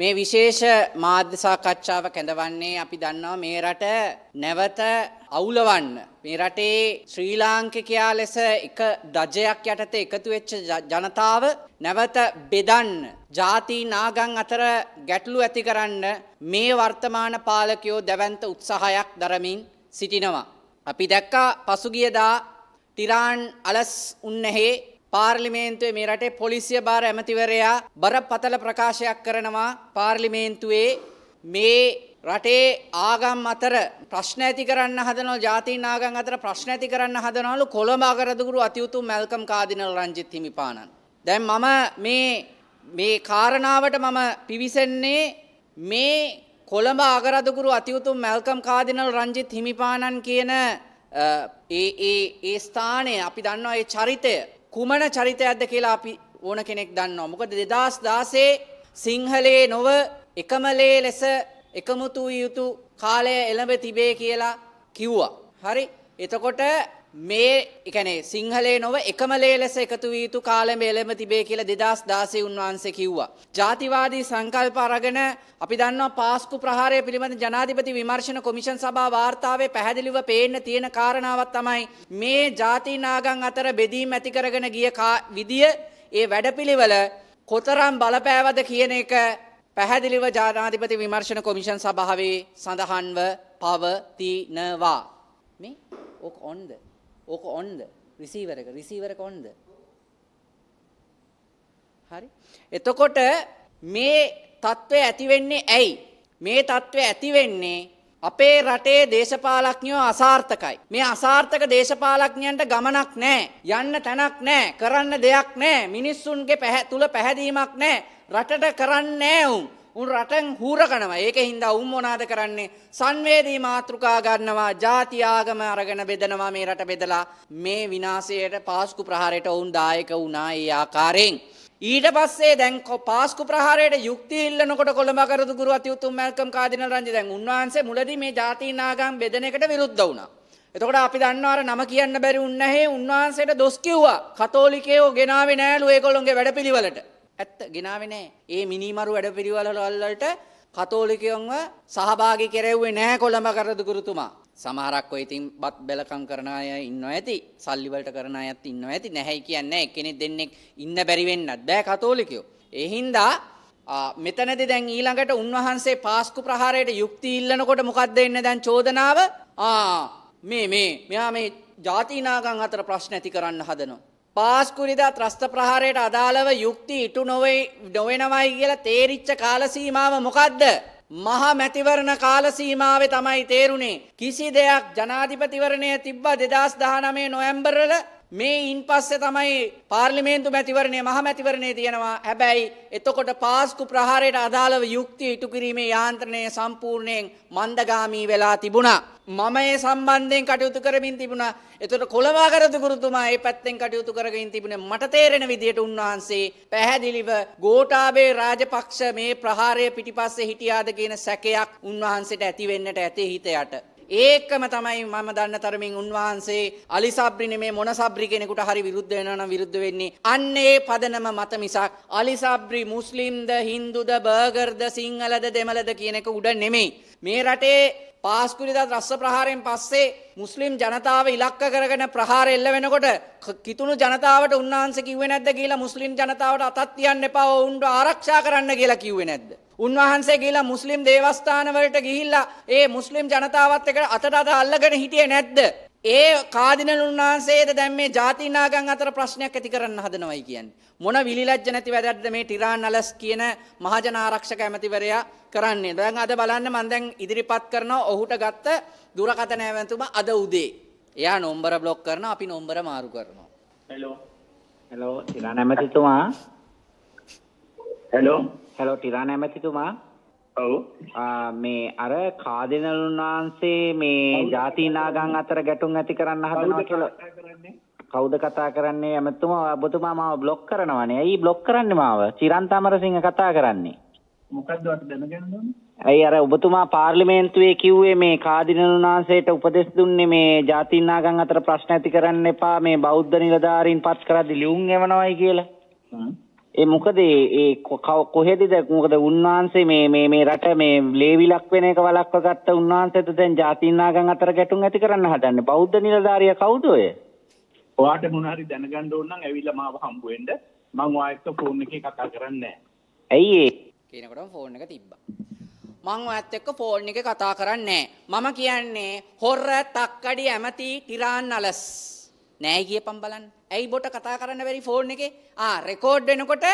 මේ විශේෂ මාධ්‍ය සාකච්ඡාව කැඳවන්නේ අපි දන්නවා මේ රට නැවත අවුලවන්න මේ රටේ ශ්‍රී ලාංකිකයා ලෙස එක දජයක් යටතේ එකතු වෙච්ච ජනතාව නැවත බෙදන්න ಜಾති නාගන් අතර ගැටලු ඇති කරන්න මේ වර්තමාන පාලකයෝ දැවැන්ත උත්සාහයක් දරමින් සිටිනවා අපි දැක්කා පසුගියදා ටිරාන් අලස් උන්නහේ පාර්ලිමේන්තුවේ මේ රටේ පොලිසිය භාර ඇමතිවරයා බරපතල ප්‍රකාශයක් කරනවා පාර්ලිමේන්තුවේ මේ රටේ ආගම් අතර ප්‍රශ්න ඇති කරන්න හදනවා ජාතීන් ආගම් අතර ප්‍රශ්න ඇති කරන්න හදනවලු කොළඹ අගරදුගුරු අතිඋතුම් මැල්කම් කාදිනල් රංජිත් හිමිපාණන්. දැන් මම මේ මේ කාරණාවට මම පිවිසෙන්නේ මේ කොළඹ අගරදුගුරු අතිඋතුම් මැල්කම් කාදිනල් රංජිත් හිමිපාණන් කියන ඒ ඒ ඒ ස්ථානය අපි දන්නවා ඒ චරිතය කුමන චරිතයක්ද කියලා අපි ඕන කෙනෙක් දන්නවා. මොකද 2016 සිංහලයේ නොව එකමලේ ලෙස එකමුතු යුතු කාලය එළඹ තිබේ කියලා කිව්වා. හරි. එතකොට මේ එකනේ සිංහලේ නොව එකමලේ ලෙස එකතු වී යුතු කාලම එළම තිබේ කියලා දෙදස් දාසේ උන්වහන්සේ කිව්වා. ජාතිවාදී සංකල්ප අරගෙන අපි දන්නවා පාස්කු ප්‍රහාරය පිළිබඳ ජනාධිපති විමර්ශන කොමිෂන් සභා වාර්තාවේ පැහැදිලිව පේන්න තියෙන කාරණාවක් තමයි මේ ජාතිනාගන් අතර බෙදීම් ඇති කරගෙන ගිය විදිය ඒ වැඩපිළිවෙල කොතරම් බලපෑවද කියන එක පැහැදිලිව ජානාධිපති විමර්ශන කොමිෂන් සභාවේ සඳහන්ව පවතිනවා. මේ ඕක ඔන්ද ඕක ඔන්ද රිසීවර් එක රිසීවර් එක ඔන්ද හරි එතකොට මේ తත්වය ඇති වෙන්නේ ඇයි මේ తත්වය ඇති වෙන්නේ අපේ රටේ දේශපාලඥයෝ අසාර්ථකයි. මේ අසාර්ථක දේශපාලඥයන්ට ගමනක් නැහැ. යන්න තැනක් නැහැ. කරන්න දෙයක් නැහැ. මිනිස්සුන්ගේ පැහැ තුල පැහැදීමක් නැහැ. රටට කරන්නේ නැහැ උන් රටෙන් හූරකනවා. ඒක හින්දා උන් මොනාද කරන්නේ? සංවේදී මාතෘකා ගන්නවා, ಜಾති ආගම අරගෙන බෙදනවා මේ රට බෙදලා. මේ විනාශයට පාස්කු ප්‍රහාරයට උන් දායක වුණා ඒ ආකාරයෙන්. ඊට පස්සේ දැන් පාස්කු ප්‍රහාරයට යුක්ති ඉල්ලනකොට කොළඹ කරදු ගුරු අති උතුම් මල්කම් කාදිනල් රංජි දැන් උන්වහන්සේ මුලදී මේ ජාතීන් ආගම් බෙදෙන එකට විරුද්ධ වුණා. එතකොට අපි දන්නවා අර නම කියන්න බැරි උන්නැහේ උන්වහන්සේට දොස් කිව්වා. කතෝලිකයෝ ගෙනාවේ නෑලු ඒගොල්ලොන්ගේ වැඩපිළිවෙලට. ඇත්ත ගෙනාවේ නෑ. ඒ මිනිමරු වැඩපිළිවෙල වලට කතෝලිකයන්ව සහභාගී කෙරෙව්වේ නෑ කොළඹ කරදුගුරුතුමා. සමහරක් ඔය ඉතින් බත් බැලකම් කරන අය ඉන්නවා ඇති. සල්ලි වලට කරන අයත් ඉන්නවා ඇති. නැහැයි කියන්නේ එක්කෙනෙක් දෙන්නෙක් ඉන්න බැරි වෙන්නත් බෑ කතෝලිකයෝ. ඒ හින්දා මෙතනදි දැන් ඊළඟට උන්වහන්සේ පාස්කු ප්‍රහාරයට යුක්ති ඉල්ලනකොට මොකක්ද එන්නේ දැන් චෝදනාව? ආ මේ මේ මෙයා මේ ජාතිනාගම් අතර ප්‍රශ්න ඇති කරන්න හදනවා. පාස්කුරිදා ත්‍රස්ත ප්‍රහාරයට අදාළව යුක්ති ඉටු නොවේ නොවෙනවයි කියලා තේරිච්ච කාලසීමාව මොකක්ද? මහා මැතිවරණ කාලසීමාවේ තමයි තේරුණේ. කිසි දෙයක් ජනාධිපතිවරණය තිබ්බා 2019 නොවැම්බර්වල මේ ඉන් පස්සේ තමයි පාර්ලිමේන්තු මැතිවරණය මහ මැතිවරණය තියෙනවා. හැබැයි එතකොට පාස්කු ප්‍රහාරයට අදාළව යුක්තිය ඉටු කිරීමේ යාන්ත්‍රණය සම්පූර්ණයෙන් මන්දගාමී වෙලා තිබුණා. මම ඒ සම්බන්ධයෙන් කටයුතු කරමින් තිබුණා. එතකොට කොළමාගරතු ගුරුතුමා ඒ පැත්තෙන් කටයුතු කරගෙන තිබුණේ මට තේරෙන විදිහට උන්වහන්සේ පැහැදිලිව ගෝඨාභය රාජපක්ෂ මේ ප්‍රහාරය පිටිපස්සේ හිටියාද කියන සැකයක් උන්වහන්සේට ඇති වෙන්නට ඇති හිතයට. ඒකම තමයි මම දන්න තරමින් උන්වහන්සේ අලි සබ්‍රි නෙමේ මොන සබ්‍රි කෙනෙකුට හරි විරුද්ධ වෙනවා නම් විරුද්ධ වෙන්නේ අන්න ඒ පදනම මත මිසක් අලි සබ්‍රි මුස්ලිම්ද හින්දුද බර්ගර්ද සිංහලද දෙමළද කියන එක උඩ නෙමෙයි මේ රටේ පාස්කුලිදා රස්ස ප්‍රහාරයෙන් පස්සේ මුස්ලිම් ජනතාව ඉලක්ක කරගෙන ප්‍රහාර එල්ල වෙනකොට කිතුුණු ජනතාවට උන්වහන්සේ කිව්වේ නැද්ද කියලා මුස්ලිම් ජනතාවට අතත් තියන්න එපා ඔවුන්ට ආරක්ෂා කරන්න කියලා කිව්වේ නැද්ද උන්වහන්සේ ගිහිලා මුස්ලිම් දේවස්ථානවලට ගිහිල්ලා ඒ මුස්ලිම් ජනතාවත් එක්ක අතට අත අල්ලගෙන හිටියේ නැද්ද? ඒ කාදිනල් උන්වහන්සේද දැන් මේ ජාතිනාගම් අතර ප්‍රශ්නයක් ඇති කරන්න හදනවයි කියන්නේ. මොන විලිලැජ්ජ නැති වැඩක්ද මේ ටිරාන් අලස් කියන මහජන ආරක්ෂක ඇමතිවරයා කරන්නේ. දැන් අද බලන්න මම දැන් ඉදිරිපත් කරන ඔහුට ගත්ත දුරකථන ඇමතුම අද උදේ. එයා නම්බර බ්ලොක් කරනවා අපි නම්බර මාරු කරනවා. හෙලෝ. හෙලෝ ටිරාන් ඇමතිතුමා. හෙලෝ. හැලෝ ටිරාණ ඇමතිතුමා ඔව් මේ අර කාදිනලුන් වහන්සේ මේ ජාතිනාගම් අතර ගැටුම් ඇති කරන්න හදනවා කියලා කවුද කතා කරන්නේ ඇමතිතුමා ඔබතුමා මාව બ્લોක් කරනවානේ. ඇයි બ્લોක් කරන්නේ මාව? චිරන් තමරසිංහ කතා කරන්නේ. මොකද්ද වට දැනගන්න ඕනේ? ඇයි අර ඔබතුමා පාර්ලිමේන්තුවේ කිව්වේ මේ කාදිනලුන් වහන්සේට උපදෙස් දුන්නේ මේ ජාතිනාගම් අතර ප්‍රශ්න ඇති කරන්න එපා මේ බෞද්ධ නිලධාරීන් පත් කරද්දී ලියුම් එවනවායි කියලා. හ්ම් ඒ මොකද ඒ කොහෙදද මොකද උන්වහන්සේ මේ මේ මේ රට මේ ලේවිලක් වෙන එක වළක්ව ගත්ත උන්වහන්සේට දැන් ජාතින්නාගම් අතර ගැටුම් ඇති කරන්න හදන්නේ බෞද්ධ නිලධාරියා කවුද ඔය? ඔයාට මොන හරි දැනගන්න ඕන නම් ඇවිල්ලා මාව හම්බ වෙන්න මම ඔයා එක්ක ෆෝන් එකේ කතා කරන්නේ නැහැ. ඇයි ඒ? කියනකොටම ෆෝන් එක තිබ්බා. මං ඔයත් එක්ක ෆෝන් එකේ කතා කරන්නේ නැහැ. මම කියන්නේ හොර තක්කඩි ඇමති ටිරාන් අලස්. නෑ කියපම් බලන්න. ඇයි බොට කතා කරන්න බැරි ෆෝන් එකේ? ආ රෙකෝඩ් වෙනකොට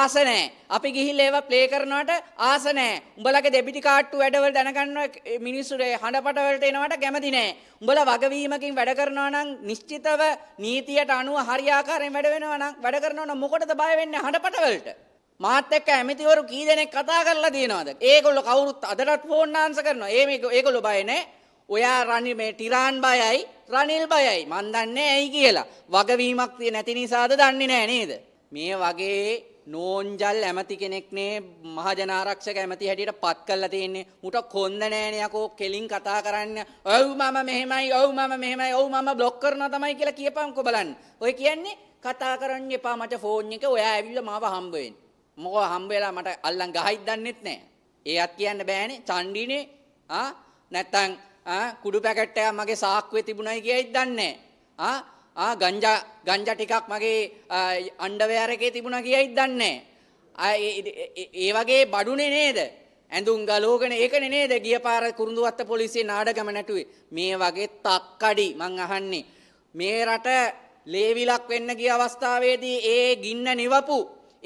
ආස නෑ. අපි ගිහිල්ලා ඒවා ප්ලේ කරනවට ආස නෑ. උඹලගේ ඩෙබිටි කාට්ටු වැඩවල දැනගන්න මිනිස්සුරේ හඬපට වලට එනවට කැමති නෑ. උඹලා වගවීමකින් වැඩ කරනවා නම් නිශ්චිතව නීතියට අනුව හරියාකාරයෙන් වැඩ වෙනවා නම් වැඩ කරනවා නම් මොකටද බය වෙන්නේ හඬපට වලට? මාත් එක්ක ඇමතිවරු කී දෙනෙක් කතා කරලා තියෙනවද? ඒගොල්ලෝ කවුරුත් අදටත් ෆෝන් ආන්සර් කරනවා. ඒ මේක ඒගොල්ලෝ බය නෑ. ඔයා රනි මේ ටිරාන් බයයි රනිල් බයයි මන් දන්නේ ඇයි කියලා. වගවීමක් තිය නැති නිසාද දන්නේ නෑ නේද? මේ වගේ නෝන්ජල් ඇමති කෙනෙක්නේ මහජනාරක්ෂක ඇමති හැටියට පත් කරලා තියෙන්නේ. මුට කොන්ද නෑනේ යකෝ කෙලින් කතා කරන්න. "ඔව් මම මෙහෙමයි, ඔව් මම මෙහෙමයි, ඔව් මම බ්ලොක් කරනවා තමයි" කියලා කියපන්කෝ බලන්න. ඔය කියන්නේ කතා කරන්න එපා මට ෆෝන් එක ඔයා ඇවිල්ලා මාව හම්බ වෙන්න. මොකෝ හම්බ වෙලා මට අල්ලන් ගහයිද දන්නෙත් නෑ. ඒත් කියන්න බෑනේ. චණ්ඩිනේ ආ නැත්තම් කුඩු පැකට්ටයක් මගේ සාක්කුවේ තිබුණයි කියයිද දන්නේ නැහැ. ආ ගංජා ගංජා ටිකක් මගේ අන්ඩවයර් එකේ තිබුණා කියයිද දන්නේ ඒ වගේ බඩුනේ නේද? ඇඳුම් ගලෝගෙන ඒකනේ නේද ගිය පාර කුරුඳුවත්ත පොලිසිය නාඩගම නැටුවේ. මේ වගේ තක්කඩි මං අහන්නේ. මේ රට ලේවිලක් වෙන්න ගිය අවස්ථාවේදී ඒ ගින්න නිවපු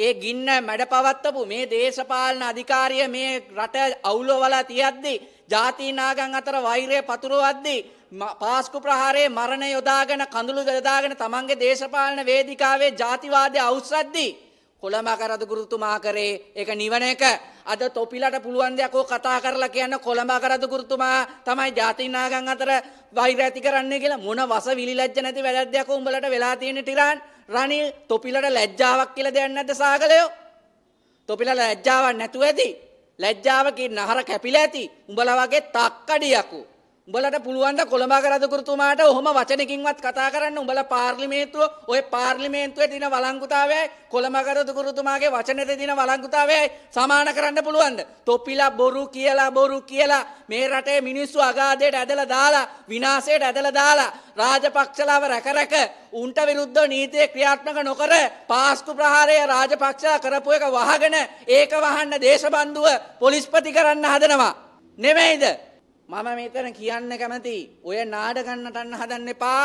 ඒ ගින්න මැඩ පවත්වපු මේ දේශපාලන අධිකාරිය මේ රට අවුලවලා තියද්දි ජාතිනාගන් අතර වෛරය පතුරවද්දී පාස්කු ප්‍රහාරයේ මරණ යොදාගෙන කඳුළු ගදාගෙන තමන්ගේ දේශපාලන වේදිකාවේ ජාතිවාදය අවුස්සද්දී කොළඹ කරද ගුරුතුමා කරේ ඒක නිවන එක අද තොපිලට පුළුවන් දෙයක් ඕක කතා කරලා කියන්න කොළඹ කරද ගුරුතුමා තමයි ජාතිනාගන් අතර වෛර ඇති කරන්නේ කියලා මොන වස විලිලැජ්ජ නැති වැරද්දයක් උඹලට වෙලා තියෙන ටිරාන් රනිල් තොපිලට ලැජ්ජාවක් කියලා දෙයක් නැද්ද සාගලයෝ? තොපිලට ලැජ්ජාවක් නැතුව ඇති. ලැජ්ජාවකින් නහර කැපිලා ඇති. උඹලා වගේ තක්කඩියකෝ. උඹලට පුළුවන්ට කොළඹ කරදකෘතුමාට ඔහොම වචනකින්වත් කතා කරන්න උඹල පාර්ලිමේන්තුව ඔය පාර්ලිමේන්තුවේ දින වලංගුතාවයයි කොළඹ කරදකෘතුමාගේ වචනද දින වලංගුතාවයයි සමාන කරන්න පුළුවන්ද තොපිලා බොරු කියලා බොරු කියලා මේ රටේ මිනිස්සු අගාදයට ඇදලා දාලා විනාශයට ඇදලා දාලා රාජපක්ෂලාව රැකරැක උන්ට විරුද්ධ නීතිය ක්‍රියාත්මක නොකර පාස්කු ප්‍රහාරය රාජපක්ෂා කරපු එක වහගෙන ඒක වහන්න දේශබන්ධුව පොලිස්පති කරන්න හදනවා නෙමෙයිද මම මෙතන කියන්න කැමති ඔය නාඩගන්නටන්න හදන්න එපා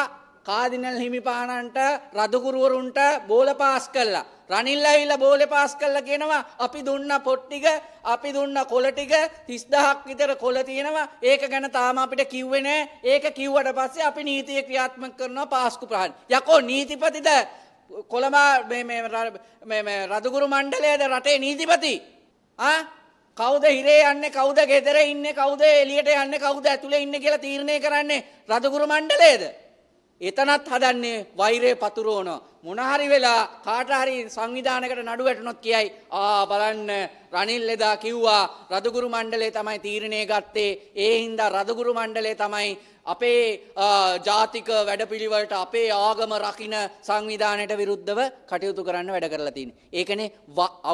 කාදිනල් හිමිපාණන්ට රදුකුරුවරුන්ට බෝල පාස් කල්ලා. රනිල්ලයිල්ල බෝල පාස් කල්ල කියනවා අපි දුන්න පොට්ටික අපි දුන්න කොලටික තිස්දහක් විතර කොල තියෙනවා ඒක ගැන තාම අපිට කිව්වෙනෑ ඒක කිව්වට පස්සේ අපි නීතිය ක්‍රියාත්ම කරනවා පාස්කු ප්‍රහන්. යකෝ නීතිපතිද කොළමා රදුගුරු මණ්ඩලයද රටේ නීතිපති. කවුද හිරේ යන්නේ කවුද ගෙදර ඉන්නේ කවුද එළියට යන්නේ කවුද ඇතුලේ ඉන්නේ කියලා තීරණය කරන්නේ රදගුරු මණ්ඩලයේද? එතනත් හදන්නේ වෛරය පතුරවන මොන හරි වෙලා කාට හරි සංවිධානයකට නඩු වැටුනොත් කියයි ආ බලන්න රනිල් එදා කිව්වා රදගුරු මණ්ඩලය තමයි තීරණය ගත්තේ ඒ හින්දා රදගුරු මණ්ඩලය තමයි අපේ ජාතික වැඩපිළිවෙලට අපේ ආගම රකින සංවිධානයට විරුද්ධව කටයුතු කරන්න වැඩ කරලා තියෙන්නේ. ඒකනේ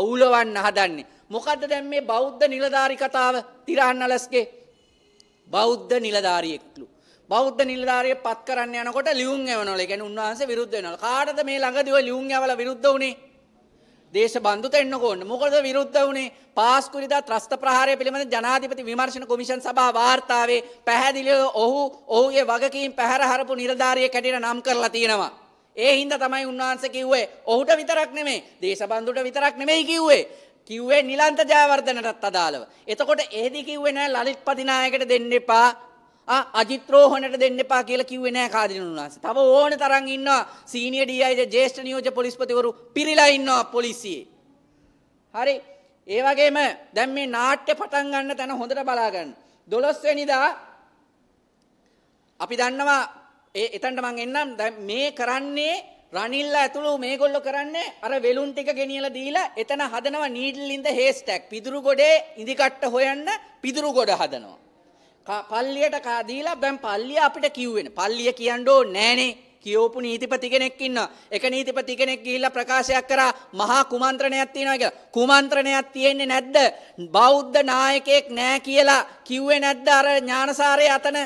අවුලවන්න හදන්නේ. මොකද්ද දැන් මේ බෞද්ධ නිලධාරි කතාව තිරහන්න ලස්ගේ බෞද්ධ නිලධාරියෙක්ලු බෞද්ධ නිලධාරිය පත් කරන්න යනකොට ලියුම් යවනවල කියන්නේ උන්වහන්සේ විරුද්ධ වෙනවා කාටද මේ ළඟදී ඔය ලියුම් යවලා විරුද්ධ වුනේ දේශබන්දු තෙන්නකෝන්න මොකද විරුද්ධ වුණේ පාස්කුරිදා ත්‍රස්ත ප්‍රහාරය පිළිබඳ ජනාධිපති විමර්ශන කොමිෂන් සභා වාර්තාවේ පැහැදිලිව ඔහු ඔහුගේ වගකීම් පැහැර හරපු නිලධාරිය කැඩින නම් කරලා තියෙනවා. ඒ හින්දා තමයි උන්වහන්සේ කිව්වේ ඔහුට විතරක් නෙමෙයි දේශබන්දුට විතරක් නෙමෙයි කිව්වේ කිව්වේ නිලන්ත ජයවර්ධනටත් අදාළව. එතකොට එහෙදි කිව්වේ නෑ ලලිත් පතිනායකට දෙන්න එපා අජිත් රෝහණට දෙන්න එපා කියලා කිව්වේ නෑ කාදිනුන් වහන්සේ. තව ඕන තරම් ඉන්නවා සීනියර් ඩී.අයි.ජේ ජ්‍යෙෂ්ඨ නියෝජ්‍ය පොලිස්පතිවරු පිරිලා ඉන්නවා පොලිසියේ. හරි. ඒ වගේම දැන් මේ නාට්‍ය පටන් ගන්න තැන හොඳට බලා ගන්න. 12 වෙනිදා අපි දන්නවා ඒ එතනට මම එන්නම් දැන් මේ කරන්නේ රනිල්ල ඇතුළු මේගොල්ලෝ කරන්නේ අර වෙලුන් ටික ගෙනියලා දීලා එතන හදනවා නීඩල් ඉන් ද හේස්ටැක් පිදුරු ගොඩේ ඉඳි කට්ට හොයන්න පිදුරු ගොඩ හදනවා. පල්ලියට කාදීලා බැම් පල්ලිය අපිට කිව්වෙන පල්ලිය කියන්නඩෝ නෑනේ කියෝපු නීතිපති කෙනෙක් ඉන්න එක නීතිපති කෙනෙක් ගිහිල්ලා ප්‍රකාශයක් කරා මහා කුමන්ත්‍රණයක් තියෙනවා කියලා. කුමන්ත්‍රණයක් තියෙන්නේ නැද්ද? බෞද්ධ නායකයෙක් නෑ කියලා කිව්වේ නැද්ද අර ඥානසාරයේ අතන?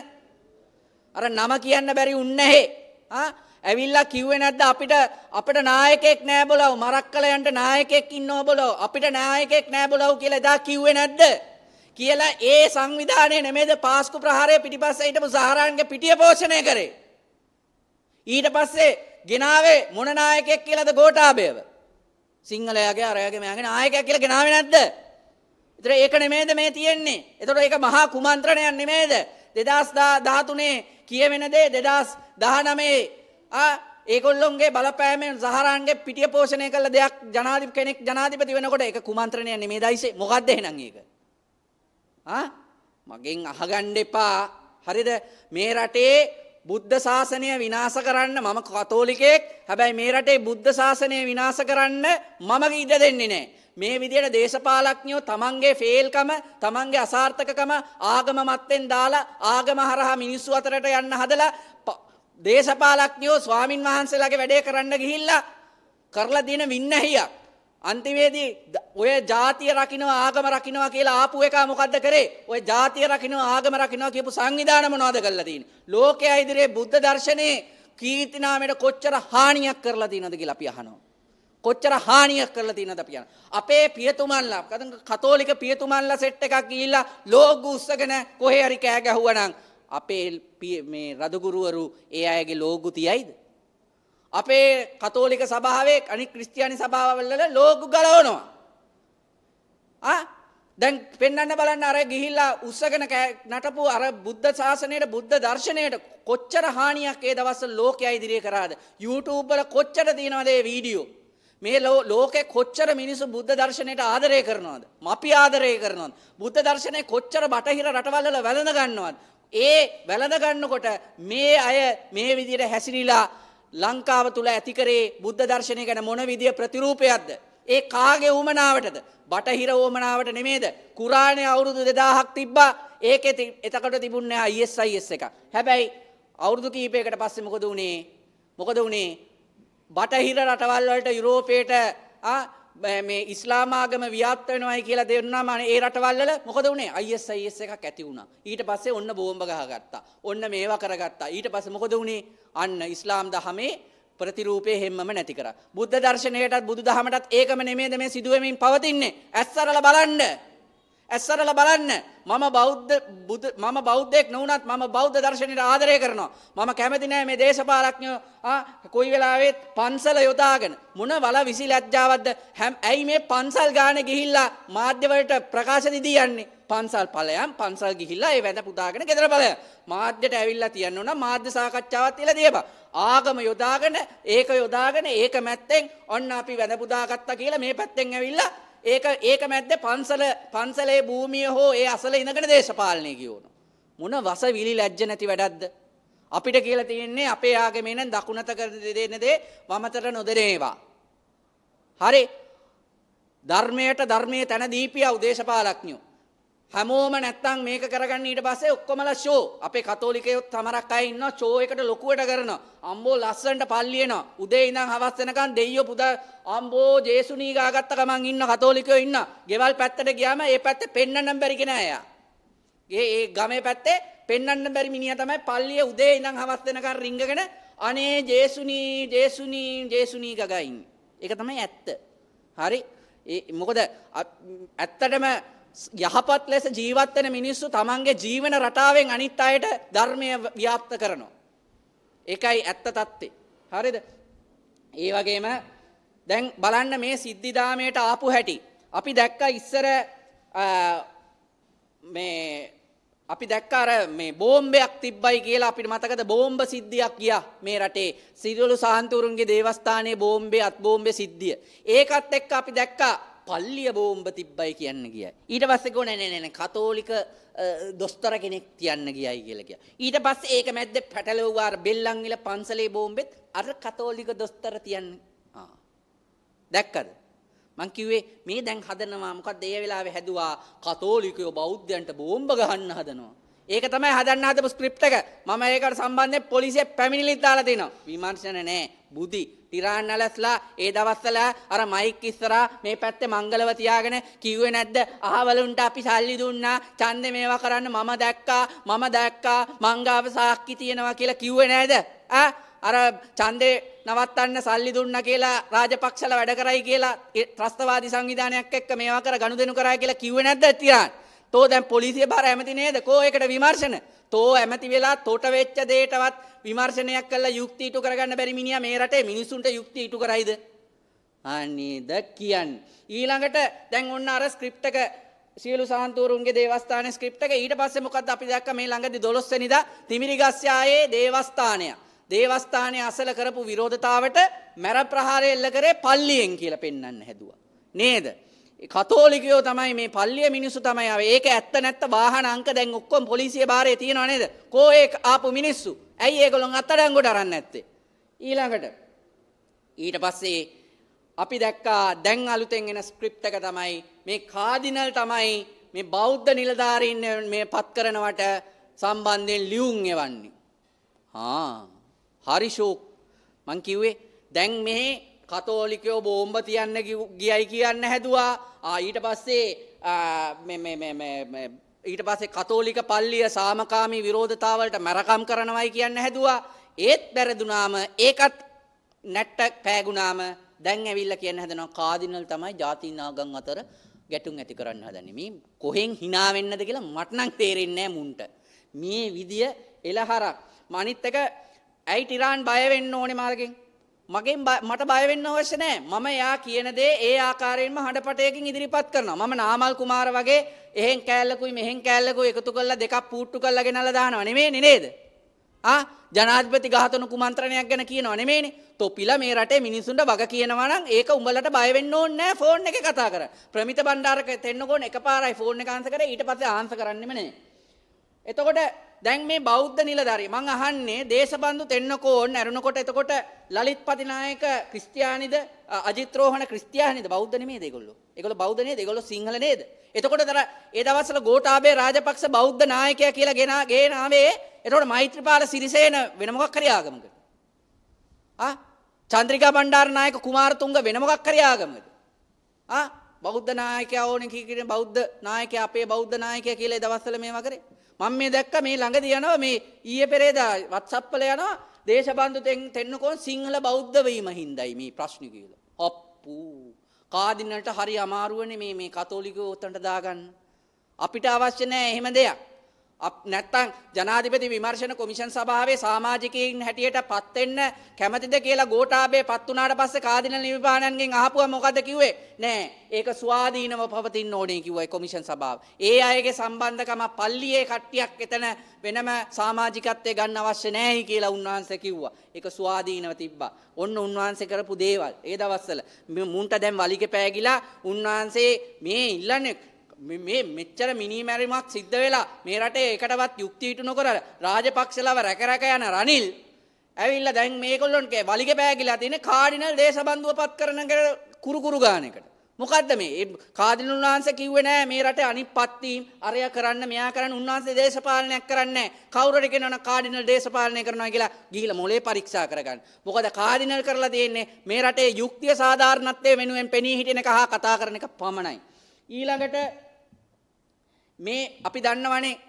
අර නම කියන්න බැරි උන්නේ නැහැ. ආ ඇවිල්ලා කිව්වේ නැද්ද අපිට අපිට නායකයෙක් නෑ බොලව් මරක්කලයන්ට නායකයෙක් ඉන්නව බොලව් අපිට නායකයෙක් නෑ බොලව් කියලා එදා කිව්වේ නැද්ද කියලා ඒ සංවිධානය නෙමේද පාස්කු ප්‍රහාරය පිටිපස්සේ හිටපු සහරාන්ගේ පිටිය පෝෂණය කරේ ඊට පස්සේ ගෙනාවේ මොන නායකයෙක් කියලාද ගෝඨාභයව සිංහලයාගේ අරයාගේ මයාගේ නායකයෙක් කියලා ගෙනාවේ නැද්ද ඉතින් ඒක නෙමේද මේ තියෙන්නේ එතකොට ඒක මහා කුමන්ත්‍රණයක් නෙමේද 2013 කියවෙන දේ 2019 ඒගොල්ලොන්ගේ බලපෑමෙන් සහරන්ගේ පිටිය පෝෂණය කළ දෙයක් ජනාධිප කෙනෙක් ජනාධිපති වෙනකොට එක කුමන්ත්‍රණය නෙමේ දයිසේ මොකක්ද එහෙනම් ඒක මගෙන් අහගන්න එපා හරිද මේ රටේ බුද්ධ ශාසනය විනාශ කරන්න මම කතෝලිකෙක් හැබැයි මේ රටේ බුද්ධ ශාසනය විනාශ කරන්න මම ඉඩ දෙන්නේ නෑ මේ විදියට දේශපාලඥයෝ තමන්ගේ ෆේල්කම තමන්ගේ අසාර්ථකකම ආගම මත්තෙන් දාලා ආගම හරහා මිනිස්සු අතරට යන්න හදලා දේශපාලඥයෝ ස්වාමින් වහන්සේලාගේ වැඩේ කරන්න ගිහිල්ලා කරලා දින වින්නැහියක්. අන්තිමේදී ඔය ජාතිය රකින්නවා ආගම රකින්නවා කියලා ආපු එක මොකද්ද කරේ? ඔය ජාතිය රකින්නවා ආගම රකින්නවා කියපු සංවිධාන මොනවද කරලා තියෙන්නේ? ලෝකයේ ඉදිරියේ බුද්ධ දර්ශනේ කීර්තිනාමයට කොච්චර හානියක් කරලා තියෙනවද කියලා අපි අහනවා. කොච්චර හානියක් කරලා තියෙනවද අපි අහනවා. අපේ පියතුමන්ලා කතෝලික පියතුමන්ලා සෙට් එකක් ගිහිල්ලා ලෝගු උස්සගෙන කොහේ හරි කෑ ගැහුවා නම් අපේ මේ රදගුරුවරු ඒ අයගේ ලෝගු තියයිද. අපේ කතෝලික සභාවේ අනි ක්‍රස්තියානි සභාවල්ල ලෝගු ගලවනවා. දැන් පෙන්න්න බලන්න අර ගිහිල්ලා උත්සගෙන නටපු අර බුද්ධ ශාසනයට බුද්ධ දර්ශනයට කොච්චර හානියක් ඒ දවස්ස ලෝකය ඉදිරිය කරාද. YouTubeුබල කොච්චර දීනවදේ වීඩියෝ. මේ ලෝකේ කොච්චර මිනිස්සු බුද්ධ දර්ශනයට ආදරය කරනවද? අපි ආදරය කරනවද? බුද්ධ දර්ශනය කොච්චර බටහිර රටවල් වල වැළඳ ගන්නවද? ඒ වැළඳ ගන්නකොට මේ අය මේ විදිහට හැසිරීලා ලංකාව තුල ඇති කරේ බුද්ධ දර්ශනය ගැන මොන විදිය ප්‍රතිරූපයක්ද? ඒ කාගේ උමනාවටද? බටහිර උමනාවට නෙමේද? කුරාණේ අවුරුදු 2000ක් තිබ්බා. ඒකේ එතකොට තිබුණේ ISIS එක. හැබැයි අවුරුදු කීපයකට පස්සේ මොකද වුනේ? මොකද වුනේ? බටහිර රටවල් වලට යුරෝපයට මේ ඉස්ලාමාගම ව්‍යාප්ත වෙනවයි කියලා දෙන්නාම ඒ රටවල් වල මොකද වුනේ ISIS එකක් ඇති වුණා. ඊට පස්සේ ඔන්න බෝම්බ ගහගත්තා. ඔන්න මේවා කරගත්තා. ඊට පස්සේ මොකද වුනේ? අන්න ඉස්ලාම් දහමේ ප්‍රතිරූපේ හැමම නැති කරා. බුද්ධ දර්ශනයටත් බුදුදහමටත් ඒකම නෙමෙයිද මේ සිදුවෙමින් පවතින්නේ. ඇස්සරලා බලන්න. ඇස්සරල බලන්න මම බෞද්ධ මම බෞද්ධෙක් නොවනත් මම බෞද්ධ දර්ශනයට ආදරය කරනවා මම කැමති නෑ මේ දේශපාලඥයෝ කොයි වෙලාවෙත් පන්සල යොදාගෙන මොන වල විසි ලැජ්ජාවක්ද හැම් ඇයි මේ පන්සල් ගාන ගිහිල්ලා මාධ්‍යවලට ප්‍රකාශ දිදී යන්නේ පන්සල් ඵලයන් පන්සල් ගිහිල්ලා ඒ වැඳ පුදාගෙන ගෙදර බලය මාධ්‍යට ඇවිල්ලා තියන්න ඕන මාධ්‍ය සාකච්ඡාවක් තියලා දීපන් ආගම යොදාගෙන ඒක යොදාගෙන ඒක මැත්තෙන් ඔන්න අපි වැඳ පුදාගත්තා කියලා මේ පැත්තෙන් ඇවිල්ලා ඒක ඒක මැද්ද පන්සල පන්සලේ භූමිය හෝ ඒ අසල ඉඳගෙන දේශපාලනය කියවුණු. මොන වස විලි ලැජ්ජ නැති වැඩක්ද. අපිට කියලා තියෙන්නේ අපේ ආගමේන දකුණත කර දෙන්න දේ වමතර නොදරේවා. හරි ධර්මයට ධර්මයේ තැන දීපියව දේශපාලඥයෝ හැමෝම නැත්තං මේක කරගන්න ඊට පස්සේ ඔක්කොමලා ෂෝ අපේ කතෝලිකයොත් තමරක් අය ඉන්නවා ෂෝ එකට ලොකුවට කරනවා අම්බෝ ලස්සන්ට පල්ලියනවා උදේ ඉඳන් හවස් වෙනකන් දෙයියෝ පුදා අම්බෝ ජේසුනී ගාගත්ත ගමන් ඉන්න කතෝලිකයෝ ඉන්න ගෙවල් පැත්තට ගියාම ඒ පැත්තේ පෙන්නන්න බැරි කෙනා එයා ඒ ඒ ගමේ පැත්තේ පෙන්නන්න බැරි මිනිහා තමයි පල්ලිය උදේ ඉඳන් හවස් වෙනකන් රිංගගෙන අනේ ජේසුනී ජේසුනී ජේසුනී ගගයින් ඒක තමයි ඇත්ත හරි මොකද ඇත්තටම යහපත් ලෙස ජීවත් වෙන මිනිස්සු තමන්ගේ ජීවන රටාවෙන් අනිත් අයට ධර්මය ව්‍යාප්ත කරනවා. ඒකයි ඇත්ත தත්ත්වය. හරිද? ඒ වගේම දැන් බලන්න මේ සිද්ධිදාමයට ආපු හැටි. අපි දැක්ක ඉස්සර මේ අපි දැක්ක අර මේ බෝම්බයක් තිබ්බයි කියලා අපිට මතකද බෝම්බ සිද්ධියක් ගියා මේ රටේ සිදුවලු සාන්තුරුන්ගේ දේවස්ථානයේ බෝම්බේ අත් බෝම්බේ සිද්ධිය. ඒකත් එක්ක අපි දැක්කා පල්ලිය බෝම්බ තිබ්බයි කියන්න ගිය. ඊට පස්සේ කො නෑ නෑ කතෝලික දොස්තර කෙනෙක් කියන්න ගියයි කියලා කිය. ඊට පස්සේ ඒක මැද්ද පැටලෙවුවා අර බෙල්ලන්විල පන්සලේ බෝම්බෙත් අර කතෝලික දොස්තර තියන්න. ආ. දැක්කද? මං කිව්වේ මේ දැන් හදනවා මොකක්ද ඒ වෙලාවේ හැදුවා කතෝලිකයෝ බෞද්ධයන්ට බෝම්බ ගහන්න හදනවා. ඒක තමයි හදන්න හදපු ස්ක්‍රිප්ට් එක. මම ඒකට සම්බන්ධයෙන් පොලිසිය පැමිණිලිත් දාලා තිනවා. විමර්ශන නෑ. බුදි තිරාන් අලස්ලා ඒ දවස්සල අර මයික් ඉස්සරා මේ පැත්තේ මංගලව තියාගෙන කිව්වේ නැද්ද අහවලුන්ට අපි සල්ලි දුන්නා ඡන්දේ මේවා කරන්න මම දැක්කා මම දැක්කා මංගාව සාක්කි තියෙනවා කියලා කිව්වේ නේද ඈ අර ඡන්දේ නවත්තන්න සල්ලි දුන්න කියලා රාජපක්ෂල වැඩ කරයි කියලා ත්‍රස්තවාදී සංවිධානයක් එක්ක මේවා කර ගනුදෙනු කරයි කියලා කිව්වේ නැද්ද තිරාන් තෝ දැන් පොලිසිය බාර ඇමති නේද කෝ ඒකට විමර්ශන තෝ ඇමති වෙලා තොට වෙච්ච දේටවත් විමර්ශනයක් කළා යුක්ති ඉටු කරගන්න බැරි මිනිහා මේ රටේ මිනිසුන්ට යුක්ති ඉටු කරයිද? අනේද කියන්. ඊළඟට දැන් ඔන්න අර ස්ක්‍රිප්ට් එක සියලු සහන්තුරුන්ගේ දේවස්ථාන ස්ක්‍රිප්ට් එක ඊට පස්සේ මොකද්ද අපි දැක්ක මේ ළඟදී 12 වෙනිදා තිමිරිගස්යායේ දේවස්ථානය. දේවස්ථානයේ අසල කරපු විරෝධතාවට මැර ප්‍රහාරය එල්ල කරේ පල්ලියෙන් කියලා පෙන්වන්න හැදුවා. නේද? කතෝලිකයෝ තමයි මේ පල්ලිය මිනිස්සු තමයි ආවේ. ඒක ඇත්ත නැත්ත වාහන අංක දැන් ඔක්කොම පොලිසිය බාරේ තියනව නේද? කෝ ඒක ආපු මිනිස්සු. ඇයි ඒගොල්ලන් අත්අඩංගුවට අරන් නැත්තේ? ඊළඟට ඊට පස්සේ අපි දැක්කා දැන් අලුතෙන් එන ස්ක්‍රිප්ට් එක තමයි මේ කාඩිනල් තමයි මේ බෞද්ධ නිලධාරීන් මේ පත් කරනවට සම්බන්ධයෙන් ලියුම් එවන්නේ. හා හරිෂෝක් මං කිව්වේ දැන් මේ කතෝලිකයෝ බෝම්බ තියන්න ගියයි කියන්න හැදවා ඊට පස්සේ ඊට පස්සේ කතෝලික පල්ලිය සාමකාමී විරෝධතාවලට මැරකම් කරනවයි කියන්න හැදවා ඒත් බැරදුනාම ඒකත් නැට්ටක් පෑගුණාම දැන් ඇවිල්ල කියන්න හැදෙන කාදිනල් තමයි ජාතිනාගං අතර ගැටුම් ඇති කරන්න හදනම කොහෙෙන් හිනාවෙන්නද කියලා මටනක් තේරෙන්නෑ මුන්ට මේ විදිය එලහරක් මනිත්තක ඇයි ටිරාන් බයවෙන්න ඕනෙ මාර්ගෙන් මගෙන් මට බයවෙන්න අවශ්‍ය නෑ මම එයා කියන දේ ඒ ආකාරයෙන්ම හඬපටයකින් ඉදිරිපත් කරනවා මම නාමල් කුමාර වගේ එහෙන් කෑල්ලකුයි මෙහෙන් කෑල්ලකුයි එකතු කරලා දෙකක් පූට්ටු කරලා ගෙනල්ලා දානවා නෙමෙයි නේද ආ ජනාධිපති ඝාතන කුමන්ත්‍රණයක් ගැන කියනවා නෙමෙයිනේ තොපිලා මේ රටේ මිනිසුන්ට වග කියනවා නම් ඒක උඹලට බය වෙන්න ඕනේ නෑ ෆෝන් එකේ කතා කර ප්‍රමිත බණ්ඩාරක තෙන්නකෝන එකපාරයි ෆෝන් එක ආන්සර් කරේ ඊට පස්සේ ආන්සර් කරන්නෙම නෑ එතකොට දැන් මේ බෞද්ධ නිලධරි මං අහන්නේ දේශබන්දු තෙන්නකෝන් ඇරුණකොට එතකොට ලලිත් පතිනායක ක්‍රිස්තියානිද අජිත්‍රෝහණ ක්‍රිස්තියානිද බෞද්ධ නෙමේ දෙගොල්ලෝ. ඒගොල්ලෝ බෞද්ධ නේද? ඒගොල්ලෝ සිංහල නේද? එතකොට දර ඒ දවස්වල ගෝඨාභය රාජපක්ෂ බෞද්ධ නායකයා කියලා ගෙනා ගේනාවේ එතකොට මෛත්‍රීපාල සිරිසේන වෙන මොකක් හරි ආගමකට. ආ චන්ද්‍රිකා බණ්ඩාරනායක කුමාරතුංග වෙන මොකක් හරි ආගමකට. ආ බෞද්ධ නායකයා ඕනේ කී කියන බෞද්ධ නායකයා අපේ බෞද්ධ නායකයා කියලා ඒ දවස්වල මේවා කරේ. මං මේ දැක්ක මේ ළඟද යනවා මේ ඊය පෙරේදා වත්සප්පල යනවා දේශබන්ධු තෙන්නකෝන් සිංහල බෞද්ධවීම හින්දයි මේ ප්‍රශ්නි කියල. ඔප්පූ කාදින්නට හරි අමාරුවන මේ මේ කතෝලික ඔත්තන්ට දාගන්න. අපිට අවශ්‍ය නෑ එහෙම දෙයක්. නැත්තං ජනාධිපති විමර්ශණ කොමිෂන් සභාවේ සාමාජිකයින් හැටියට පත්වෙන්න කැමතිද කියලා ගෝටාබේ පත්වනාට පස්ස කාදින නිර්පාණන්ගෙන් අහපුුව මොකද කිවේ නෑ ඒක ස්වාදීනව පවතින් ඕනේ කිවයි කොමිෂන් සභාව. ඒ අයගේ සම්බන්ධකම පල්ලියේ කට්ටියක් එතන වෙනම සාමාජිකත්වය ගන්න අවශ්‍ය නෑහි කියලා උන්වහන්ස කිව්වා. ඒක ස්වාදීනව තිබ්බා. ඔන්න උන්වහන්සේ කරපු දේවල් ඒ දවස්සල මුන්ට දැම් වලික පෑගිලා උන්වහන්සේ මේ ඉල්ලන්නෙක්. මේ මෙච්චර මිනිමැරිමක් සිද්ධ වෙලා මේ රටේ එකටවත් යුක්ති හිටු නොකර රාජපක්ෂලව රැකරක යන රනිල් ඇවිල්ලා දැන් මේකොල්ලොන්ගේ වලිග පෑගිලා තියෙන කාඩිනල් දේශබන්දුව පත් කරන කුරුකුරු ගානකට මොකද්ද මේ කාදිනු වහන්සේ කිව්වේ නෑ මේ රටේ අනිත් පත්වීම් අරය කරන්න මෙයා කරන්න උන්වහන්සේ දේශපාලනයක් කරන්නේ කවුරුරි කෙනා කාඩිනල් දේශපාලනය කරනවා කියලා ගිහිල්ලා මොලේ පරීක්ෂා කරගන්න. මොකද කාඩිනල් කරලා තියෙන්නේ මේ රටේ යුක්තිය සාධාරණත්වය වෙනුවෙන් පෙනී හිටින එක හා කතා කරන එක පමණයි. ඊළඟට මේ අපි දන්නවනේ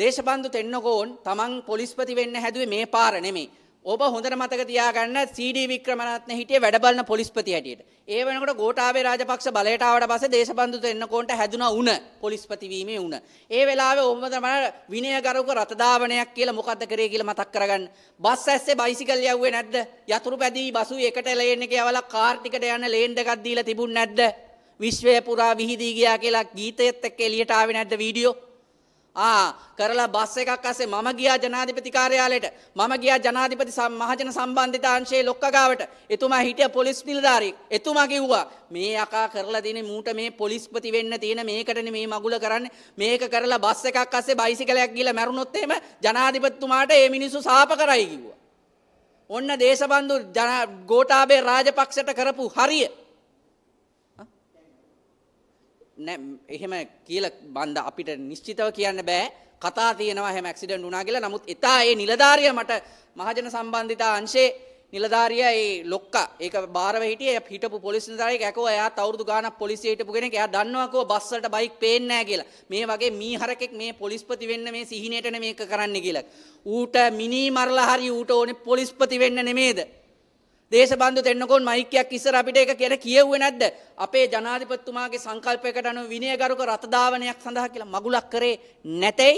දේශබන්දු තෙන්නකෝන් තමන් පොලිස්පති වෙන්න හැදුවේ මේ පාර නෙමේ. ඔබ හොඳට මතක තියාගන්න CD වික්‍රමරත්න හිටියේ වැඩබලන පොලිස්පති හැටියට. ඒ වෙනකොට ගෝඨාභය රාජපක්ෂ බලයට ආවට පස්සේ දේශබන්දු තෙන්නකෝන්ට හැදුනා උණ පොලිස්පති වීමේ උණ. ඒ වෙලාවේ ඔබ තමයි විනයගරුක රතදාවනයක් කියලා මොකද්ද කරේ කියලා මතක් කරගන්න. බස් ඇස්සේ බයිසිකල් යව්වේ නැද්ද? යතුරු පැදී බසු එකට ලේන් එකේ යවලා කාර් ටිකට යන ලේන් දෙකක් දීලා තිබුණ නැද්ද? විශ්වය පුරා විහිදී ගියා කියලා ගීතයත් එක්ක එළියට ආවේ නැද්ද වීඩියෝ? ආ කරලා බස් එකක් අස්සේ මම ගියා ජනාධිපති කාර්යාලයට. මම ගියා ජනාධිපති මහජන සම්බන්ධිතාංශයේ ලොක්කගාවට. එතුමා හිටිය පොලිස් නිලධාරියෙක්. එතුමා කිව්වා මේ අකා කරලා තියෙන මූට මේ පොලිස්පති වෙන්න තියෙන මේකටනේ මේ මගුල කරන්නේ. මේක කරලා බස් එකක් අස්සේ බයිසිකලයක් ගිහලා මැරුණොත් එහෙම ජනාධිපතිතුමාට මේ මිනිස්සු සාප කරයි කිව්වා. ඔන්න දේශබන්දු ජන ගෝඨාභය රාජපක්ෂට කරපු හරිය එහෙම කියලා බන්ද අපිට නිශ්චිතව කියන්න බෑ කතා තියෙනවා හැම ඇක්සිඩන්ට් වුණා කියලා. නමුත් එතා ඒ නිලධාරියා මට මහජන සම්බන්ධිතා අංශේ නිලධාරියා ඒ ලොක්කා ඒක බාරව හිටියේ හිටපු පොලිස් නිලධාරියෙක් ඇකෝ එයාත් අවුරුදු ගාණක් පොලිසියේ හිටපු කෙනෙක්. එයා දන්නවා කෝ බස් වලට බයික් පේන්නේ නැහැ කියලා. මේ වගේ මීහරකෙක් මේ පොලිස්පති වෙන්න මේ සිහිනේට මේක කරන්න කියලා. ඌට මිනි මරලා හරි ඌට ඕනේ පොලිස්පති වෙන්න නෙමේද? දේශබන්ධු දෙන්නකොන් මයිකයක් ඉස්සර අපිට එක කියෙන කියව්වේ නැද්ද. අපේ ජනාධිපත්තුමාගේ සංකල්පයකට අනු විනියගරුක රථධාවනයක් සඳහා කියලා මගුලක් කරේ නැතැයි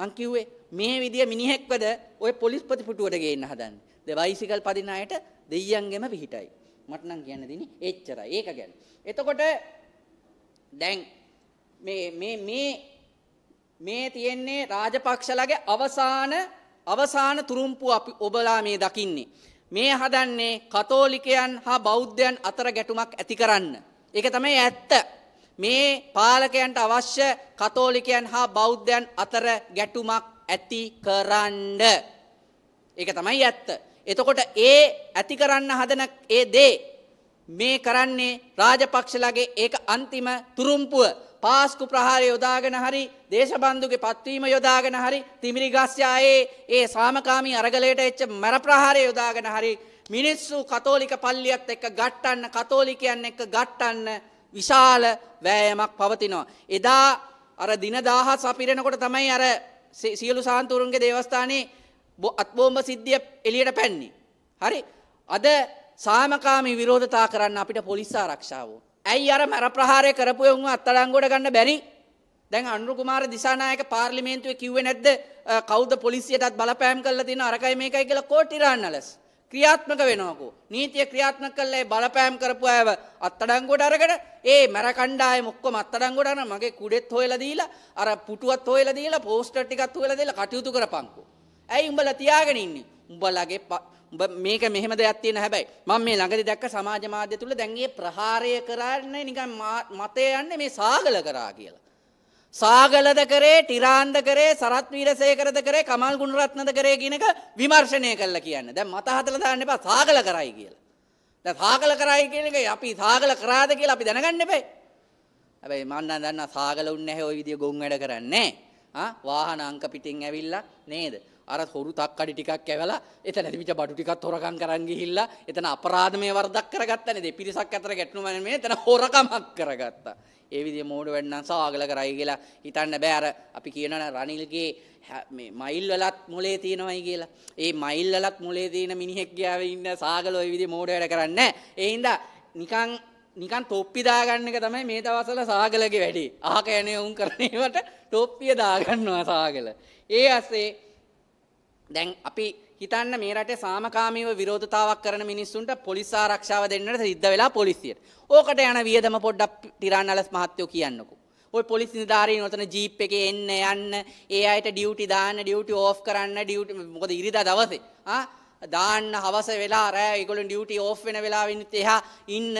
මංකිව්වේ මේ විදිිය මිනිහෙක්වද ඔය පොලිස්පතිපුටුවට ගේන්න හදන්න. දෙවයිසිකල් පදිනායට දෙයියන්ගෙම පිහිටයි. මටනම් කියන්න දින එච්චර ඒක ගැන. එතකොට දැන් මේ තියෙන්නේ රාජපක්ෂලගේ අවසාන අවසාන තුරුම්පු අපි ඔබලා මේ දකින්නේ. මේ හදන්නේ කතෝලිකයන් හා බෞද්ධයන් අතර ගැටුමක් ඇති කරන්න. ඒක තමයි ඇත්ත. මේ පාලකයන්ට අවශ්‍ය කතෝලිකයන් හා බෞද්ධයන් අතර ගැටුමක් ඇති කරන්න. ඒක තමයි ඇත්ත. එතකොට ඒ ඇති කරන්න හදන ඒ දේ මේ කරන්නේ රාජපක්ෂලාගේ ඒක අන්තිම තුරුම්පුව. පාස්කු ප්‍රහාරය යොදාගෙන හරි දේශබන්දුගේ පත්වීම යොදාගෙන හරි තිමිරි ගස්යායේ ඒ සාමකාමී අරගලයට එච්ච මැර ප්‍රහාරය යොදාගෙන හරි මිනිස්සු කතෝලික පල්ලියත් එක්ක ගට්ටන්න කතෝලිකයන් එක්ක ගට්ටන්න විශාල වෑයමක් පවතිනවා. එදා අර දින දාහ සපිරෙනකොට තමයි අර සියලු සාන්තුරුන්ගේ දේවස්ථානයේ අත්බෝම්බ සිද්ධිය එලියට පැන්නේ. හරි අද සාමකාමී විරෝධතා කරන්න අපිට පොලිස්සා රක්ෂාවෝ. ඇයි අර මැර ප්‍රහාරය කරපු උන් අත්තඩංගොඩ ගන්න බැරි දැන් අන්ු කුමාර දිසානායක පාර්ලිමේන්තුව කිව්ව නැද්ද කෞද පොලිසියටත් බලපෑම් කල තින අරකයි මේකයි කියලා කෝටිරන්නලස් ක්‍රියාත්මක වෙනෝකු නීතිය ක්‍රියාත්ම කල්ලේ බලපෑම් කරපු ඇව අත්තඩංගොඩ අරගෙන ඒ මැර කණ්ඩාය මොක්කො අත්තඩංගොඩන මගේ කුඩෙත් හොයලදීලා අර පුටුවත් හොයලදීලා පෝස්ටටිකත් හොයලදීලා කටයුතු කරපංකු ඇයි උඹල තියාගෙන ඉන්නේ උඹලගේ උඹ මේක මෙහෙම දෙයක් තියෙන හැබැයි මම මේ ළඟදි දැක්ක සමාජ මාධ්‍ය තුල දැන් මේ ප්‍රහාරය කරන්නේ නිකන් මතේ යන්නේ මේ සාගල කරා කියලා. සාගලද කරේ, ටිරාන්ද කරේ, සරත් වීරසේකරද කරේ, කමල් ගුණරත්නද කරේ කියන එක විමර්ශනය කළා කියන්නේ. දැන් මත හදලා දාන්න එපා සාගල කරයි කියලා. දැන් සාගල කරයි කියන එක අපි සාගල කරාද කියලා අපි දැනගන්න එපා. හැබැයි මම නම් දන්නා සාගල උන්නේ නැහැ ওই විදිය ගොන් වැඩ කරන්නේ. ආ වාහන අංක පිටින් ඇවිල්ලා නේද? අර හොරු තක්කඩි ටිකක් ඇවලා එතන තිබිච්ච බඩු ටිකත් හොරකම් කරන් ගිහිල්ලා එතන අපරාධමය වරදක් කරගත්තනේ දෙපිරිසක් අතර ගැටුම නෙමෙයි එතන හොරකමක් කරගත්තා. ඒ විදිහේ මෝඩ වෙන්නම් සාගල කරයි කියලා හිතන්න බෑ අර අපි කියනවනේ රනිල්ගේ මේ මයිල් වලත් මොලේ තියෙනවයි කියලා. ඒ මයිල් වලත් මොලේ තියෙන මිනිහෙක් ගියාව ඉන්න සාගල ওই විදිහේ මෝඩ වැඩ කරන්නේ. ඒ හින්දා නිකන් නිකන් තොප්පි දාගන්න එක තමයි මේ දවස්වල සාගලගේ වැඩේ. අහක යන්නේ උන් කරන ඒවට තොප්පිය දාගන්නවා සාගල. ඒ ඇස්සේ දැන් අපි හිතන්න මේ රටේ සාමකාමීව විරෝධතාවක් කරන මිනිස්සුන්ට පොලිස් ආරක්ෂාව දෙන්නට සිද්ධ වෙලා පොලිසියට. ඕකට යන වියදම පොඩ්ඩක් ටිරාන්නලස් මහත්තයෝ කියන්නකෝ. ඔය පොලිස් නිලධාරීන් ඔතන ජීප් එකේ එන්න යන්න, ඒ අයට ඩියුටි දාන්න, ඩියුටි ඕෆ් කරන්න, ඩියුටි මොකද ඉරිදා දවසේ. ආ දාන්න හවස වෙලා රෑ ඉගොල ඩියුටි ඕෆ් වෙන වෙලාවෙනුත් එහා ඉන්න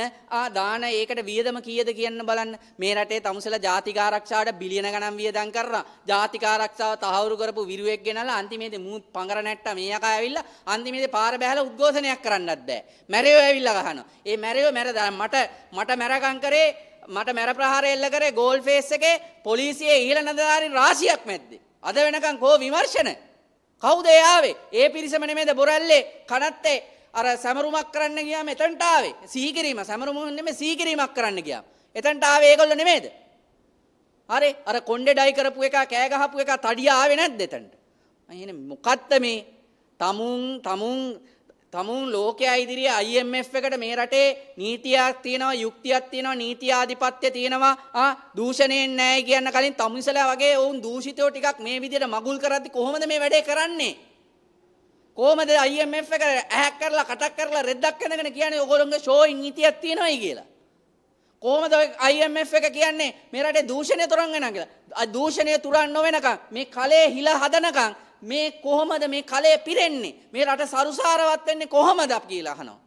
දාන ඒකට වියදම කියද කියන්න බලන්න මේ රටේ තමුසල ජාතිකාරක්ෂාට බිලියන ගනම් වියදන් කරලා ජාතිකාරක්ෂාව තහවුරු කරපු විරුවෙක් ගෙනලා අන්තිමේද මූත් පඟර නැට්ට මේකා ඇවිල්ලා අන්තිමේද පාර බැහැලා උද්ඝෝෂණයක් කරන්නත් බෑ මැරයෝ ඇවිල්ලා ගහනවා ඒ මැරයෝ මැරද මට මට මැරගම් කරේ මට මැර ප්‍රහාරය එල්ල කරේ ගෝල් ෆේස් එකේ පොලිසියේ ඉහළ නඳාරින් රාශියක් මැද්දේ අද වෙනකන් කෝ විමර්ශන කවුද එයාවේ ඒ පිරිසම නෙමෙයිද බොරැල්ලේ කනත්තේ අර සමරුමක් කරන්න ගියාම එතනට ආවේ සීගිරීම සමරුම නෙමෙයි සීගිරීමක් කරන්න ගියා එතනට ආවේ ඒගොල්ලෝ නෙමෙයිද හරි අර කොණ්ඩේ ඩයි කරපු එක කෑ ගහපු එක තඩිය ආවේ නැද්ද එතනට එහෙනම් මොකද්ද මේ tamun tamun තමුන් ලෝකයා ඉදිරියේ IMF එකට මේ රටේ නීතියක් තියෙනවා යුක්තියක් තියෙනවා නීති ආධිපත්‍ය තියෙනවා ආ දූෂණයෙන් නැහැ කියන්න කලින් තමුන්සලා වගේ වුන් දූෂිතයෝ ටිකක් මේ විදිහට මගුල් කරද්දි කොහොමද මේ වැඩේ කරන්නේ කොහොමද IMF එක ඇහැක් කරලා කටක් කරලා රෙද්දක් කරනගෙන කියන්නේ ඔයගොල්ලෝගේ ෂෝයින් නීතියක් තියෙනවායි කියලා කොහොමද IMF එක කියන්නේ මේ රටේ දූෂණය තුරන් වෙනවා කියලා දූෂණය තුරන් නොවෙනකන් මේ කලේ හිල හදනකන් මේ කොහොමද මේ කලය පිරෙන්නේ මේ රට සරුසාරවත් වෙන්නේ කොහොමද කියලා අහනවා.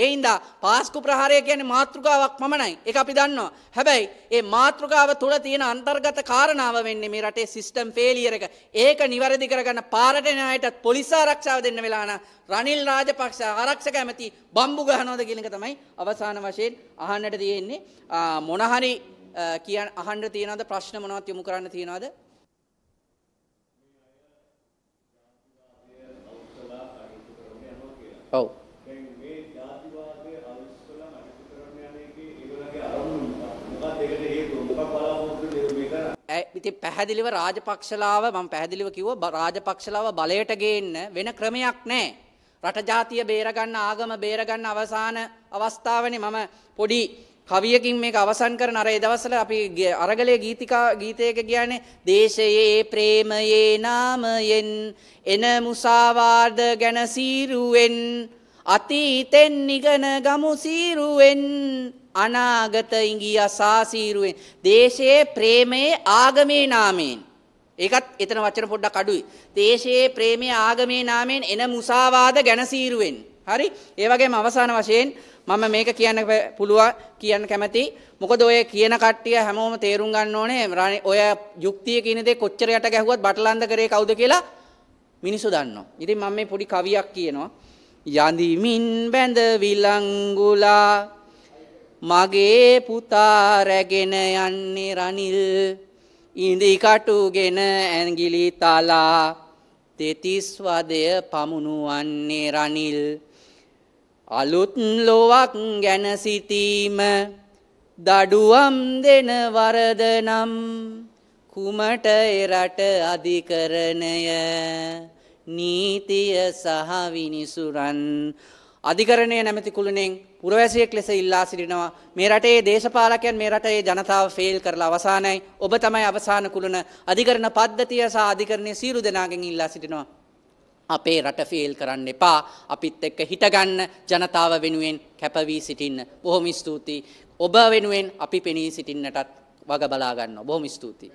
ඒ හින්දා පාස්කු ප්‍රහාරය කියන්නේ මාතෘකාවක් පමණයි. ඒක අපි දන්නවා. හැබැයි මේ මාතෘකාව තුළ තියෙන අන්තර්ගත කාරණාව වෙන්නේ මේ රටේ සිස්ටම් ෆේලියර් එක. ඒක නිවැරදි කරගන්න පාරට එන අයට පොලිස් ආරක්ෂාව දෙන්න වෙලා නම් රනිල් රාජපක්ෂ ආරක්ෂක ඇමති බම්බු ගහනවද කියන එක තමයි අවසාන වශයෙන් අහන්නට තියෙන්නේ. මොන හරි කියන්න අහන්න තියනවද ප්‍රශ්න මොනවත් යොමු කරන්න තියනවද ඔව්. දැන් මේ ಜಾතිවාදයේ අවිස්සල අනිත් කරන්න යන එකේ ඒගොල්ලගේ අරමුණ මොකක්ද ඒකට හේතුව? මොකක් බලාපොරොත්තු වෙන්නේ මේ කරන්නේ? ඉතින් පැහැදිලිව රාජපක්ෂලාව මම පැහැදිලිව කිව්වා රාජපක්ෂලාව බලයට ගේන්න වෙන ක්‍රමයක් නැහැ. රට ජාතිය බේරගන්න ආගම බේරගන්න අවසාන අවස්ථාවනේ මම පොඩි කවියකින් මේක අවසන් කරන අර ඒ දවස්වල අපි අරගලයේ ගීතිකා ගීතයක කියන්නේ දේශයේ ප්‍රේමයේ නාමයෙන් එන මුසාවාද ගැන සීරුවෙන් අතීතෙන් නිගන ගමු සීරුවෙන් අනාගත ඉඟිය සාසීරුවෙන් දේශයේ ප්‍රේමයේ ආගමේ නාමයෙන් ඒකත් එතන වචන පොඩ්ඩක් අඩුයි දේශයේ ප්‍රේමයේ ආගමේ නාමයෙන් එන මුසාවාද ගැන සීරුවෙන් හරි ඒවගේම අවසාන වශයෙන් මම මේක කියන්න පුළුවන් කියන්න කැමති මොකද ඔය කියන කට්ටිය හැමෝම තේරුම් ගන්න ඕනේ ඔය යුක්තිය කියන දේ කොච්චර යට ගැහුවත් බටලන්ද කරේ කවුද කියලා මිනිස්සු දන්නවා. ඉතින් මම මේ පොඩි කවියක් කියනවා. යඳිමින් බැඳ විලංගුලා මගේ පුතා රැගෙන යන්නේ රනිල් ඉඳි කටුගෙන ඇඟිලි තලා තෙතිස් වදය පමුණුවන්නේ රනිල් අලුත් ලොවක් ගැන සිතීම දඩුවම් දෙන වරද නම් කුමට එරට අධිකරණය නීතිය සහ විනිසුරන් අධිකරණය නැමැති කුළුණෙන් පුරවැසියෙක් ලෙස ඉල්ලා සිටිනවා මේ රටේ දේශපාලකයන් මේ රටේ ජනතාව ෆේල් කරලා අවසానයි ඔබ තමයි අවසාන කුළුණ අධිකරණ පද්ධතිය සහ අධිකරණයේ සීරු දෙනාගෙන් ඉල්ලා සිටිනවා අපේ රට ෆේල් කරන්න එපා අපිත් එක්ක හිටගන්න ජනතාව වෙනුවෙන් කැපවී සිටින්න බොහොම ස්තුතියි ඔබ වෙනුවෙන් අපි පෙනී සිටින්නටත් වග බලා ගන්නවා බොහොම ස්තුතියි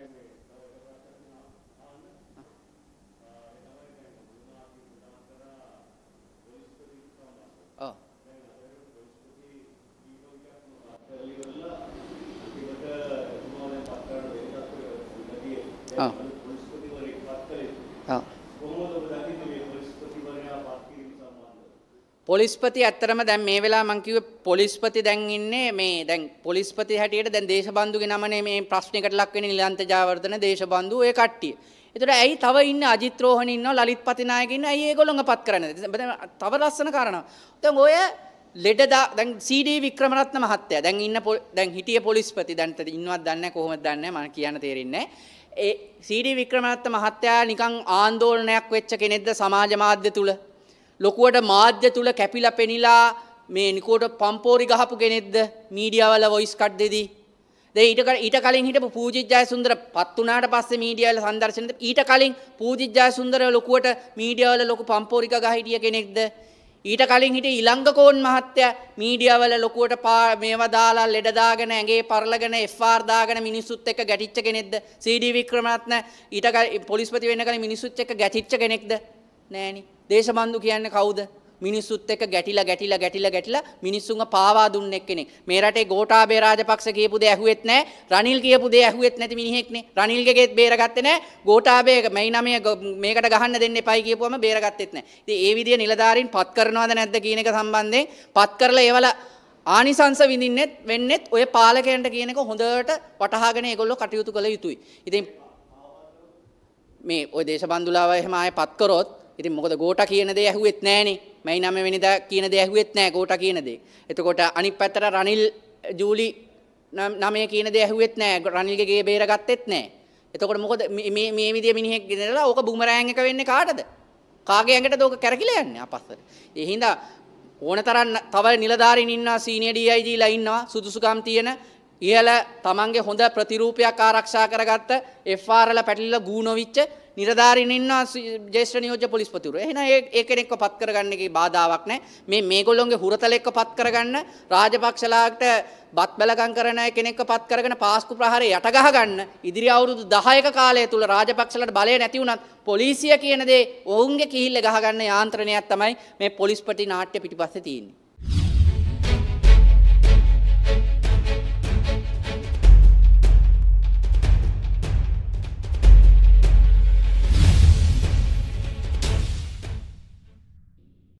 ඔව් පොලිස්පති ඇත්තරම දැන් මේ වෙලා මංකිව පොලිස්පති දැන්ඉන්නේ මේ දැන් පොලිස්පති හැටියට දැන් දේශබන්ඳු නමන මේ ප්‍රශ්නකට ලක්වෙන නිලන්ත ජාවර්ධන දේශබන්ඳු ඒ කට්ටිය. එතට ඇයි තව ඉන්න අජිත්‍රෝහණ ඉන්න ලලිත් පතිනායකන්න ඒ ගොළොඟ පත් කරන තව ලස්සන කරනවා. තැන් ඔය ලෙඩදා දැන් සීඩී වික්‍රමරත්න මහත්තය දැන් ඉන්න දැන් හිටිය පොලිස්පති දැන්ත ඉන්නවත් දන්න කොහොම දන්න ම කියන තේරෙන්නේ. ඒ සීඩී වික්‍රමරත්ත මහත්තයා නිකං ආන්දෝලනයක් වෙච්ච කෙනෙක්ද සමාජ මාධ්‍ය තුළ ලොකුවට මාධ්‍ය තුළ කැපිලා පෙනිලා මේ නිකෝට පම්පෝරි ගහපු කෙනෙක්ද මීඩියවල වොයිස් කට් දෙදී. දැන් ඊට ඊට කලින් හිටපු පූජිත් ජයසුන්දර පත් වුණාට පස්සේ මීඩියාවල සංදර්ශනෙත් ඊට කලින් පූජිත් ජයසුන්දර ලොකුවට මීඩියාවල ලොකු පම්පෝරි ගහ හිටිය කෙනෙක්ද ඊට කලින් හිට ඉලංගකෝන් මහත්තය මීඩියවල ලොකුවට පා මේවා දාලා ලෙඩදාගෙන ඇගේ පරලගෙන එෆාර් දාගෙන මිනිස්සුත් එක්ක ගැටිච්ච කෙනෙක්ද සීඩී වික්‍රමරත්න ඊට පොලිස්පති වෙන්න කලින් මිනිස්සුත් එක්ක ගැටිච්ච කෙනෙක්ද නෑනේ දේශබන්දු කියන්නේ කවුද? මිනිස්සුත් එක්ක ගැටිලා ගැටිලා ගැටිලා ගැටිලා මිනිස්සුන්ව පාවා දුන්න එක්කෙනෙක්. මේ රටේ ගෝඨාභය රාජපක්ෂ කියපු දේ ඇහුවෙත් නැහැ. රනිල් කියපු දේ ඇහුවෙත් නැති මිනිහෙක්නේ. රනිල්ගේ ගෙත් බේරගත්තේ නැහැ. ගෝඨාභය මේ නමේ මේකට ගහන්න දෙන්න එපයි කියපුවම බේරගත්තෙත් නැහැ. ඉතින් ඒ විදිය නිලධාරීන් පත් කරනවද නැද්ද කියන එක සම්බන්ධයෙන් පත් කරලා ඒවල ආනිසංස විඳින්නෙත් වෙන්නෙත් ඔය පාලකයන්ට කියන එක හොඳට වටහාගෙන ඒගොල්ලෝ කටයුතු කළ යුතුයි. ඉතින් මේ ඔය දේශබන්දුලාව එහෙම ආයේ පත් කරොත් ඉතින් මොකද ගෝට කියන දේ ඇහුවෙත් නෑනේ මයි නම වෙනිදා කියන දේ ඇහුවෙත් නෑ ගෝට කියන දේ. එතකොට අනිත් පැත්තට රනිල් ජූලි නමේ කියන දේ ඇහුවෙත් නෑ රනිල්ගේ ගේ බේරගත්තෙත් නෑ. එතකොට මොකද මේ මේ විදිය මිනිහෙක් ගෙනලා ඕක බුමරෑන් එක වෙන්නේ කාටද? කාගේ ඇඟටද ඕක කැරකිලා යන්නේ අපස්සට. ඒ හින්දා ඕන තරම් තව නිලධාරීන් ඉන්නවා සීනියර් ඩීඅයිජීලා ඉන්නවා සුදුසුකම් තියෙන ඉහල තමන්ගේ හොඳ ප්‍රතිරූපයක් ආරක්ෂා කරගත්ත එෆාරල පැටිල්ල ගූනොවිච්ච නිරධාරිනින්න ජේෂ්‍ර නියෝජ පොලිස්පතිවර එහෙන ඒ කෙනෙක්ව පත් කරගන්නගේ බාධාවක් නෑ මේ මේගොල්ලොන්ගේ හුරතලෙක්ව පත් කරගන්න රාජපක්ෂලාට බත් බැලකම් කරන කෙනෙක්ව පත් කරගෙන පාස්කු ප්‍රහාරය යටගහගන්න ඉදිරි අවුරුදු 10ක කාලය තුල රාජපක්ෂලට බලය නැති වුණත් පොලිසිය කියන දේ ඔවුන්ගේ කිහිල්ල ගහගන්න යාන්ත්‍රණයක් තමයි මේ පොලිස්පති නාට්‍ය පිටිපස්සේ තියෙන්නේ